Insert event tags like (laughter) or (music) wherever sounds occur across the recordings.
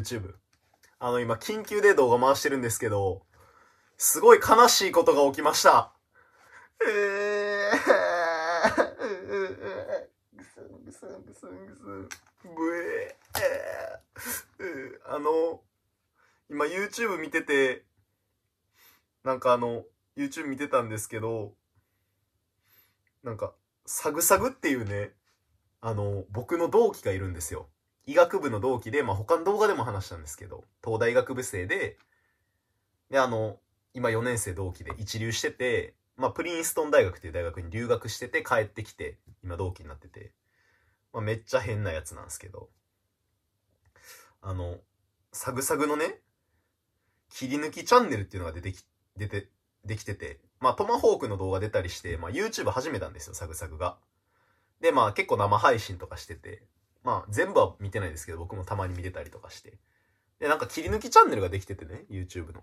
YouTube。あの、今、緊急で動画回してるんですけど、すごい悲しいことが起きました。えー、えあの、今 YouTube 見てて、なんかあの、YouTube 見てたんですけど、なんか、サグサグっていうね、あの、僕の同期がいるんですよ。医学部の同期で、まあ、他の動画でも話したんですけど、東大学部生で、で、あの、今4年生同期で一流してて、まあ、プリンストン大学っていう大学に留学してて帰ってきて、今同期になってて、まあ、めっちゃ変なやつなんですけど、あの、サグサグのね、切り抜きチャンネルっていうのが出てき、出て、できてて、まあ、トマホークの動画出たりして、まあ、YouTube 始めたんですよ、サグサグが。で、まあ、結構生配信とかしてて、まあ全部は見てないですけど、僕もたまに見てたりとかして。で、なんか切り抜きチャンネルができててね、YouTube の。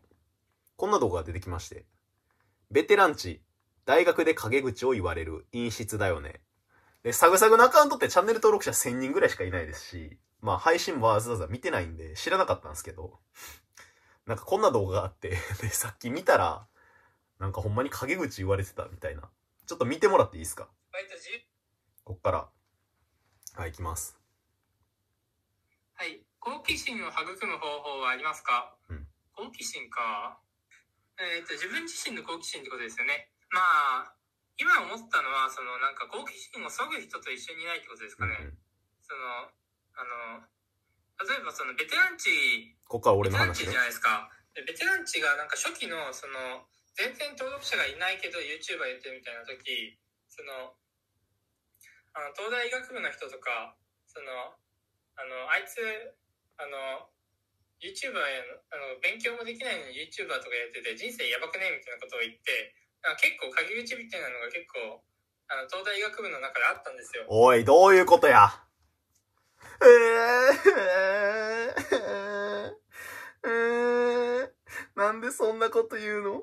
こんな動画が出てきまして。ベテランチ、大学で陰口を言われる陰湿だよね。で、サグサグのアカウントってチャンネル登録者1000人ぐらいしかいないですし、まあ配信もわざわざ見てないんで知らなかったんですけど、なんかこんな動画があって (laughs) で、さっき見たら、なんかほんまに陰口言われてたみたいな。ちょっと見てもらっていいですかこっから。はい、行きます。好奇心を育む方法はありますか、うん、好奇心か。えっ、ー、と、自分自身の好奇心ってことですよね。まあ、今思ったのは、そのなんか好奇心をそぐ人と一緒にいないってことですかね。うん、その、あの、例えばそのベテランチ、ここは俺の話、ね、ベテラン値じゃないですか。ベテランチがなんか初期の、その、全然登録者がいないけど YouTuber やってるみたいな時、その、あの東大医学部の人とか、その、あの、あいつ、あの YouTuber やのあの勉強もできないのに YouTuber とかやってて人生やばくねみたいなことを言って結構陰口みたいなのが結構あの東大医学部の中であったんですよおいどういうことやえー、えー、えー、なんでそんなこと言うの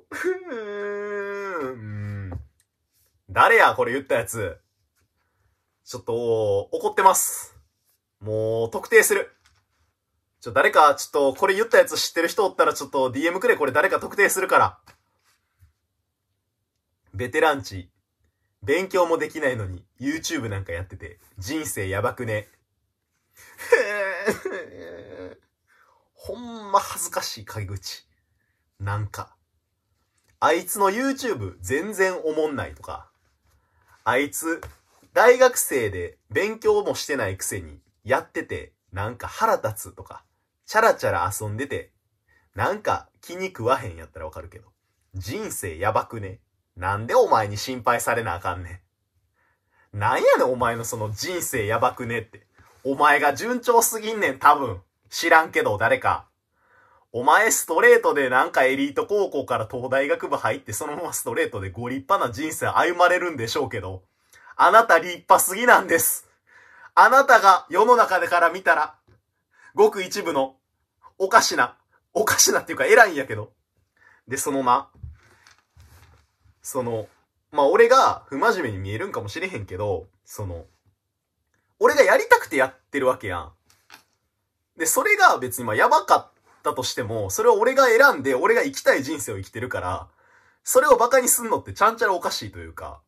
誰やこれ言ったやつちょっと怒ってますもう特定するちょ、誰か、ちょっと、これ言ったやつ知ってる人おったら、ちょっと DM くれ、これ誰か特定するから。ベテランチ。勉強もできないのに、YouTube なんかやってて、人生やばくね。(laughs) ほんま恥ずかしい陰口。なんか。あいつの YouTube 全然おもんないとか。あいつ、大学生で勉強もしてないくせに、やってて、なんか腹立つとか。チャラチャラ遊んでて、なんか気に食わへんやったらわかるけど、人生やばくね。なんでお前に心配されなあかんねん。なんやねんお前のその人生やばくねって。お前が順調すぎんねん多分。知らんけど誰か。お前ストレートでなんかエリート高校から東大学部入ってそのままストレートでご立派な人生歩まれるんでしょうけど、あなた立派すぎなんです。あなたが世の中でから見たらごく一部の、おかしな、おかしなっていうか偉いんやけど。で、そのな、その、まあ、俺が不真面目に見えるんかもしれへんけど、その、俺がやりたくてやってるわけやん。で、それが別にまあやばかったとしても、それを俺が選んで、俺が生きたい人生を生きてるから、それを馬鹿にすんのってちゃんちゃらおかしいというか。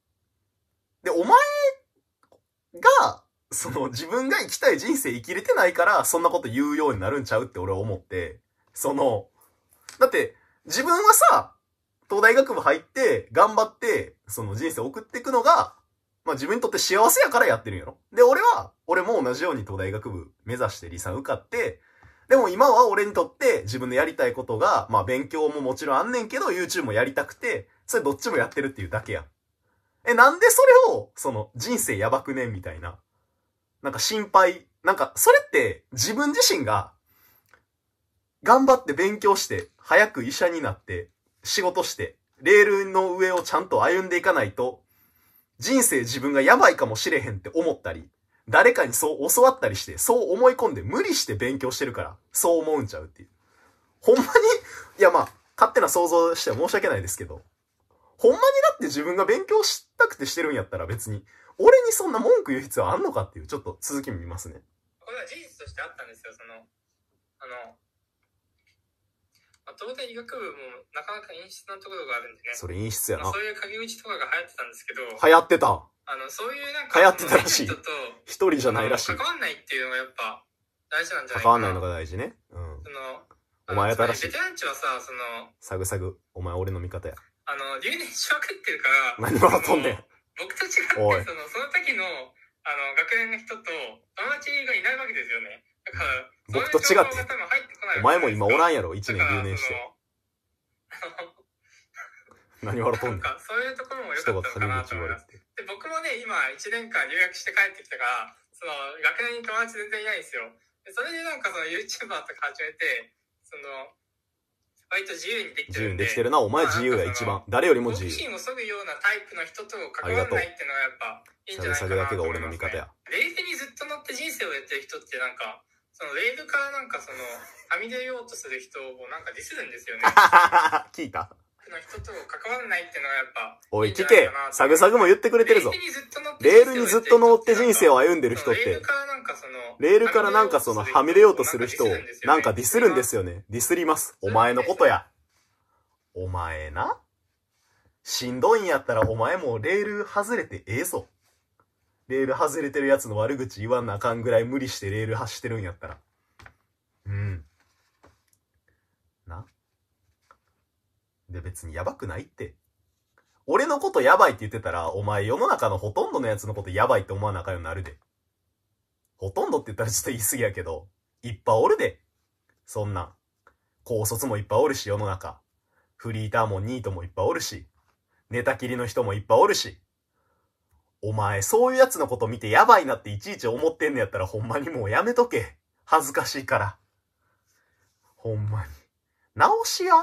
で、お前がその自分が生きたい人生生きれてないから、そんなこと言うようになるんちゃうって俺は思って、その、だって自分はさ、東大学部入って、頑張って、その人生送っていくのが、まあ自分にとって幸せやからやってるんやろ。で、俺は、俺も同じように東大学部目指して理算受かって、でも今は俺にとって自分のやりたいことが、まあ勉強ももちろんあんねんけど、YouTube もやりたくて、それどっちもやってるっていうだけやん。え、なんでそれを、その、人生やばくねんみたいな。なんか心配。なんか、それって自分自身が、頑張って勉強して、早く医者になって、仕事して、レールの上をちゃんと歩んでいかないと、人生自分がやばいかもしれへんって思ったり、誰かにそう教わったりして、そう思い込んで無理して勉強してるから、そう思うんちゃうっていう。ほんまに、いやまあ、勝手な想像しては申し訳ないですけど、ほんまにだって自分が勉強したくてしてるんやったら別に、俺にそんな文句言う必要あんのかっていう、ちょっと続き見ますね。これは事実としてあったんですよ、その、あの、まあ、東大医学部もなかなか陰湿なところがあるんでね。それ陰湿やな。そういう陰口とかが流行ってたんですけど。流行ってたあの、そういうなんか、流行ってたらしい。一人じゃないらしい。関わんないっていうのがやっぱ大事なんじゃないかな。関わんないのが大事ね。うん。その、お前新しい。ベテランチはさ、その、サグサグ、お前俺の味方や。あの、留年しまくってるから。何笑っとんねん。僕と違ってそのその時のあの学年の人と友達がいないわけですよねだから僕と違ってお前も今おらんやろ1年留年して何笑とんねんそういうところもよかったのかなと思いますで僕もね今1年間留学して帰ってきたからその学年に友達全然いないんですよでそれでなんかその YouTuber とか始めてその割と自由にできて自由にで。きてるな。お前自由が一番。誰よりも自由。好奇心を削ぐようなタイプの人と関わらないっていうのはやっぱいいんじゃないかなだけが俺の味方や。冷静にずっと乗って人生をやってる人ってなんかそのレールからなんかそのはみ出ようとする人をなんかディスるんですよね (laughs) 聞いたの人と関わらないってのはやっぱおい、聞けサグサグも言ってくれてるぞ。レールにずっと乗って人生を歩んでる人って、レールからなんかその、はみ出ようとする人を、なんかディスるんですよね。ディスります。お前のことや。お前なしんどいんやったらお前もレール外れてええぞ。レール外れてるやつの悪口言わんなあかんぐらい無理してレール走ってるんやったら。で別にやばくないって。俺のことやばいって言ってたら、お前世の中のほとんどのやつのことやばいって思わなあかんようになるで。ほとんどって言ったらちょっと言い過ぎやけど、いっぱいおるで。そんなん。高卒もいっぱいおるし、世の中。フリーターもニートもいっぱいおるし、寝たきりの人もいっぱいおるし。お前、そういうやつのこと見てやばいなっていちいち思ってんのやったらほんまにもうやめとけ。恥ずかしいから。ほんまに。直しや。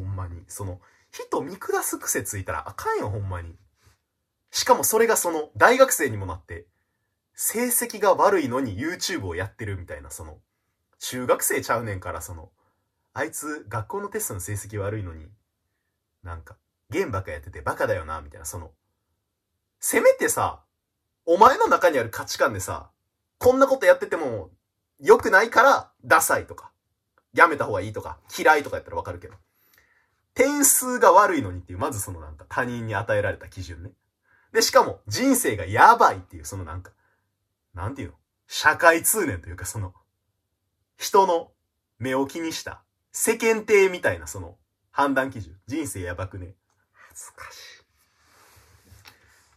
ほんまに。その、人見下す癖ついたらあかんよ、ほんまに。しかもそれがその、大学生にもなって、成績が悪いのに YouTube をやってるみたいな、その、中学生ちゃうねんから、その、あいつ学校のテストの成績悪いのに、なんか、ゲームばかやっててバカだよな、みたいな、その、せめてさ、お前の中にある価値観でさ、こんなことやってても良くないからダサいとか、やめた方がいいとか、嫌いとかやったらわかるけど。点数が悪いのにっていう、まずそのなんか他人に与えられた基準ね。で、しかも人生がやばいっていう、そのなんか、なんていうの社会通念というかその、人の目を気にした世間体みたいなその判断基準。人生やばくね。恥ずかしい。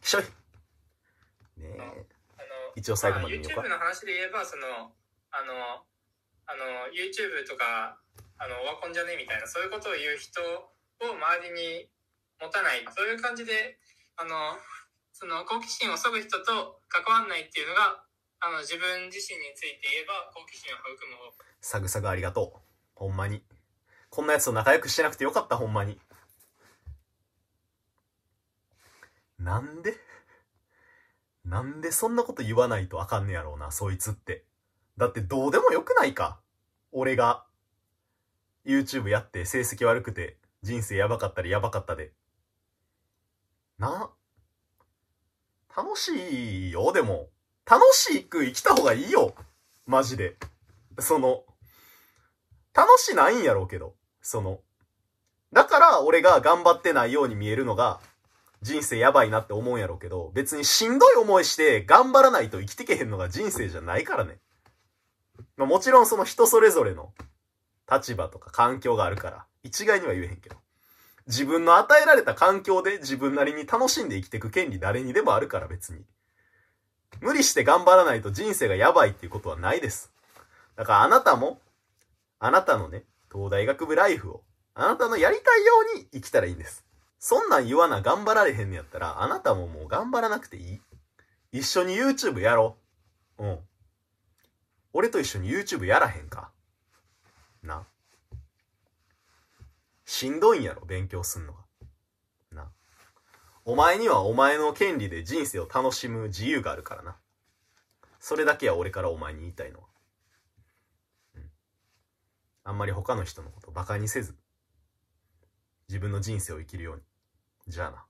きしょい。ねえ。一応最後まで見ようか。YouTube の話で言えば、その、あの、あの、YouTube とか、あのオワコンじゃねみたいなそういうことを言う人を周りに持たないそういう感じであのその好奇心をそぐ人と関わんないっていうのがあの自分自身について言えば好奇心を育む方サグサグありがとうほんまにこんなやつと仲良くしてなくてよかったほんまになんでなんでそんなこと言わないとあかんねやろうな、そいつって。だってどうでもよくないか。俺が YouTube やって成績悪くて人生やばかったりやばかったで。な、楽しいよ、でも。楽しく生きた方がいいよ。マジで。その、楽しないんやろうけど。その、だから俺が頑張ってないように見えるのが、人生やばいなって思うんやろうけど、別にしんどい思いして頑張らないと生きてけへんのが人生じゃないからね。まあ、もちろんその人それぞれの立場とか環境があるから、一概には言えへんけど。自分の与えられた環境で自分なりに楽しんで生きていく権利誰にでもあるから別に。無理して頑張らないと人生がやばいっていうことはないです。だからあなたも、あなたのね、東大学部ライフを、あなたのやりたいように生きたらいいんです。そんなん言わな頑張られへんのやったら、あなたももう頑張らなくていい。一緒に YouTube やろう。うん。俺と一緒に YouTube やらへんか。なしんどいんやろ勉強すんのがなお前にはお前の権利で人生を楽しむ自由があるからなそれだけは俺からお前に言いたいのは、うん、あんまり他の人のことバカにせず自分の人生を生きるようにじゃあな